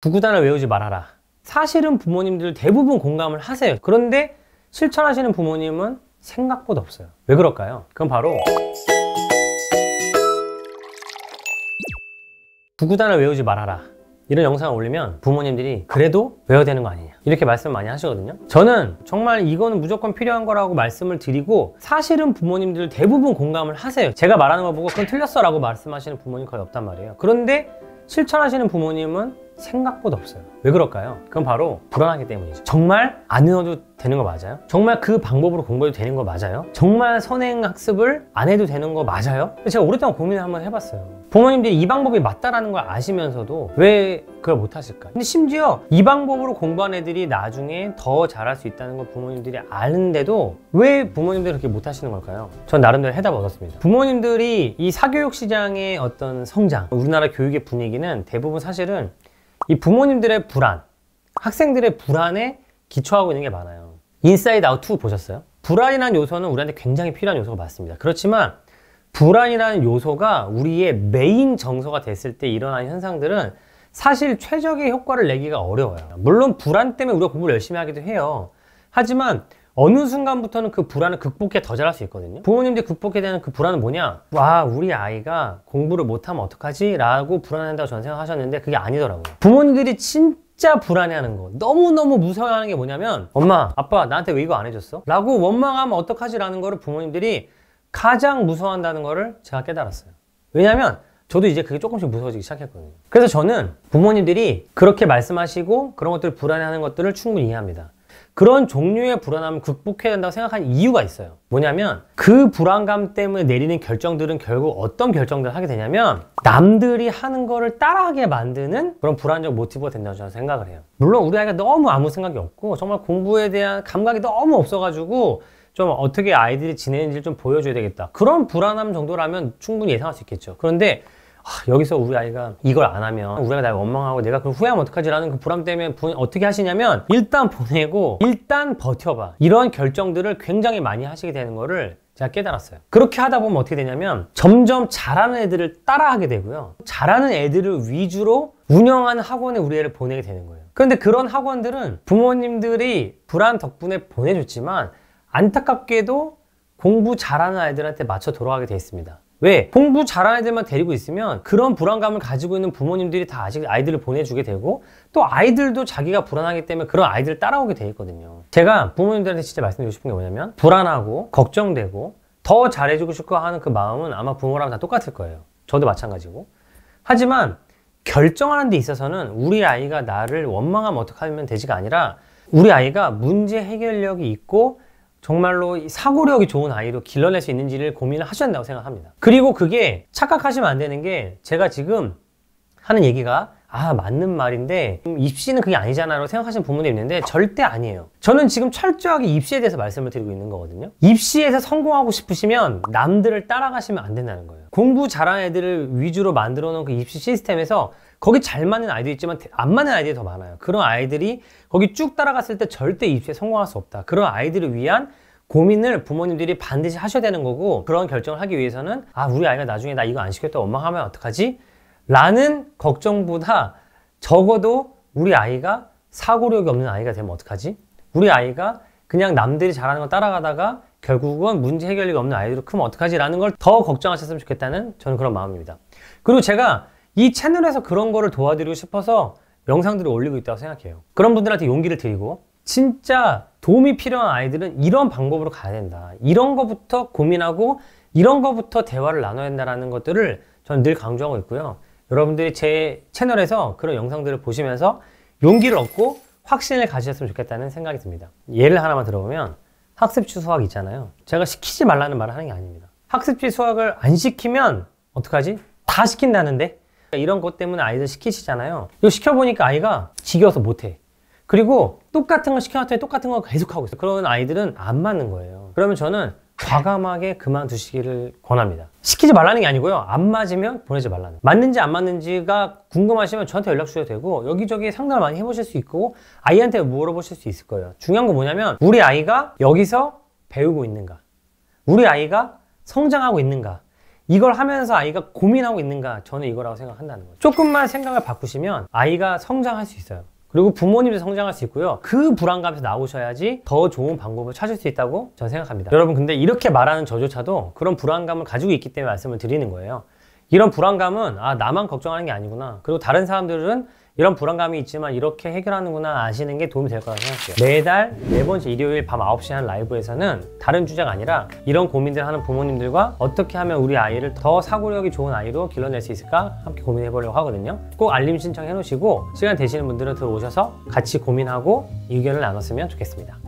구구단을 외우지 말아라 사실은 부모님들 대부분 공감을 하세요 그런데 실천하시는 부모님은 생각보다 없어요 왜 그럴까요? 그건 바로 구구단을 외우지 말아라 이런 영상을 올리면 부모님들이 그래도 외워야 되는 거 아니냐 이렇게 말씀을 많이 하시거든요 저는 정말 이거는 무조건 필요한 거라고 말씀을 드리고 사실은 부모님들 대부분 공감을 하세요 제가 말하는 거 보고 그건 틀렸어 라고 말씀하시는 부모님 거의 없단 말이에요 그런데 실천하시는 부모님은 생각보다 없어요 왜 그럴까요? 그건 바로 불안하기 때문이죠 정말 안 외워도 되는 거 맞아요? 정말 그 방법으로 공부해도 되는 거 맞아요? 정말 선행 학습을 안 해도 되는 거 맞아요? 제가 오랫동안 고민을 한번 해봤어요 부모님들이 이 방법이 맞다라는 걸 아시면서도 왜 그걸 못 하실까? 근데 심지어 이 방법으로 공부한 애들이 나중에 더 잘할 수 있다는 걸 부모님들이 아는데도 왜 부모님들이 그렇게 못 하시는 걸까요? 전 나름대로 해답 얻었습니다. 부모님들이 이 사교육 시장의 어떤 성장, 우리나라 교육의 분위기는 대부분 사실은 이 부모님들의 불안, 학생들의 불안에 기초하고 있는 게 많아요. 인사이드 아웃 2 보셨어요? 불안이라는 요소는 우리한테 굉장히 필요한 요소가 맞습니다. 그렇지만 불안이라는 요소가 우리의 메인 정서가 됐을 때 일어나는 현상들은 사실 최적의 효과를 내기가 어려워요. 물론 불안 때문에 우리가 공부를 열심히 하기도 해요. 하지만 어느 순간부터는 그 불안을 극복해 더 잘할 수 있거든요 부모님들이 극복해야 되는 그 불안은 뭐냐 와 우리 아이가 공부를 못하면 어떡하지? 라고 불안한다고 저는 생각하셨는데 그게 아니더라고요 부모님들이 진 진짜 불안해하는 거 너무너무 무서워하는 게 뭐냐면 엄마 아빠 나한테 왜 이거 안 해줬어? 라고 원망하면 어떡하지? 라는 거를 부모님들이 가장 무서워한다는 거를 제가 깨달았어요 왜냐면 저도 이제 그게 조금씩 무서워지기 시작했거든요 그래서 저는 부모님들이 그렇게 말씀하시고 그런 것들을 불안해하는 것들을 충분히 이해합니다 그런 종류의 불안함을 극복해야 된다고 생각하는 이유가 있어요. 뭐냐면 그 불안감 때문에 내리는 결정들은 결국 어떤 결정들을 하게 되냐면 남들이 하는 거를 따라하게 만드는 그런 불안적 모티브가 된다고 저는 생각을 해요. 물론 우리 아이가 너무 아무 생각이 없고 정말 공부에 대한 감각이 너무 없어가지고 좀 어떻게 아이들이 지내는지를 좀 보여줘야 되겠다. 그런 불안함 정도라면 충분히 예상할 수 있겠죠. 그런데 여기서 우리 아이가 이걸 안 하면 우리 가날 원망하고 내가 그걸 후회하면 어떡하지라는 그 불안 때문에 어떻게 하시냐면 일단 보내고 일단 버텨봐 이런 결정들을 굉장히 많이 하시게 되는 거를 제가 깨달았어요 그렇게 하다 보면 어떻게 되냐면 점점 잘하는 애들을 따라하게 되고요 잘하는 애들을 위주로 운영하는 학원에 우리 애를 보내게 되는 거예요 그런데 그런 학원들은 부모님들이 불안 덕분에 보내줬지만 안타깝게도 공부 잘하는 아이들한테 맞춰 돌아가게 돼 있습니다 왜? 공부 잘하는 애들만 데리고 있으면 그런 불안감을 가지고 있는 부모님들이 다 아직 아이들을 보내주게 되고 또 아이들도 자기가 불안하기 때문에 그런 아이들을 따라오게 돼 있거든요. 제가 부모님들한테 진짜 말씀드리고 싶은 게 뭐냐면 불안하고 걱정되고 더 잘해주고 싶고 하는 그 마음은 아마 부모랑 다 똑같을 거예요. 저도 마찬가지고. 하지만 결정하는 데 있어서는 우리 아이가 나를 원망하면 어떻게 하면 되지가 아니라 우리 아이가 문제 해결력이 있고 정말로 사고력이 좋은 아이로 길러낼 수 있는지를 고민을 하셔야 된다고 생각합니다. 그리고 그게 착각하시면 안 되는 게 제가 지금 하는 얘기가 아 맞는 말인데 입시는 그게 아니잖아 라고 생각하시는 부모님 있는데 절대 아니에요 저는 지금 철저하게 입시에 대해서 말씀을 드리고 있는 거거든요 입시에서 성공하고 싶으시면 남들을 따라가시면 안 된다는 거예요 공부 잘하는 애들을 위주로 만들어 놓은 그 입시 시스템에서 거기 잘 맞는 아이도 있지만 안 맞는 아이들이 더 많아요 그런 아이들이 거기 쭉 따라갔을 때 절대 입시에 성공할 수 없다 그런 아이들을 위한 고민을 부모님들이 반드시 하셔야 되는 거고 그런 결정을 하기 위해서는 아 우리 아이가 나중에 나 이거 안 시켰다 엄마 하면 어떡하지? 라는 걱정보다 적어도 우리 아이가 사고력이 없는 아이가 되면 어떡하지? 우리 아이가 그냥 남들이 잘하는 거 따라가다가 결국은 문제 해결력이 없는 아이로 크면 어떡하지? 라는 걸 더 걱정하셨으면 좋겠다는 저는 그런 마음입니다. 그리고 제가 이 채널에서 그런 거를 도와드리고 싶어서 영상들을 올리고 있다고 생각해요. 그런 분들한테 용기를 드리고 진짜 도움이 필요한 아이들은 이런 방법으로 가야 된다. 이런 거부터 고민하고 이런 거부터 대화를 나눠야 된다는 것들을 저는 늘 강조하고 있고요. 여러분들이 제 채널에서 그런 영상들을 보시면서 용기를 얻고 확신을 가지셨으면 좋겠다는 생각이 듭니다. 예를 하나만 들어보면 학습지 수학 있잖아요. 제가 시키지 말라는 말을 하는 게 아닙니다. 학습지 수학을 안 시키면 어떡하지? 다 시킨다는데? 그러니까 이런 것 때문에 아이들 시키시잖아요. 이거 시켜보니까 아이가 지겨워서 못해. 그리고 똑같은 걸 시켜놨더니 똑같은 걸 계속하고 있어. 그런 아이들은 안 맞는 거예요. 그러면 저는 과감하게 그만두시기를 권합니다. 시키지 말라는 게 아니고요. 안 맞으면 보내지 말라는. 맞는지 안 맞는지가 궁금하시면 저한테 연락 주셔도 되고 여기저기 상담을 많이 해보실 수 있고 아이한테 물어보실 수 있을 거예요. 중요한 건 뭐냐면 우리 아이가 여기서 배우고 있는가? 우리 아이가 성장하고 있는가? 이걸 하면서 아이가 고민하고 있는가? 저는 이거라고 생각한다는 거예요 조금만 생각을 바꾸시면 아이가 성장할 수 있어요. 그리고 부모님도 성장할 수 있고요. 그 불안감에서 나오셔야지 더 좋은 방법을 찾을 수 있다고 저는 생각합니다. 여러분 근데 이렇게 말하는 저조차도 그런 불안감을 가지고 있기 때문에 말씀을 드리는 거예요. 이런 불안감은 아 나만 걱정하는 게 아니구나. 그리고 다른 사람들은 이런 불안감이 있지만 이렇게 해결하는구나 아시는 게 도움이 될 거라고 생각해요. 매달 네 번째 일요일 밤 9시 한 라이브에서는 다른 주제가 아니라 이런 고민들 하는 부모님들과 어떻게 하면 우리 아이를 더 사고력이 좋은 아이로 길러낼 수 있을까 함께 고민해 보려고 하거든요. 꼭 알림 신청해 놓으시고 시간 되시는 분들은 들어오셔서 같이 고민하고 의견을 나눴으면 좋겠습니다.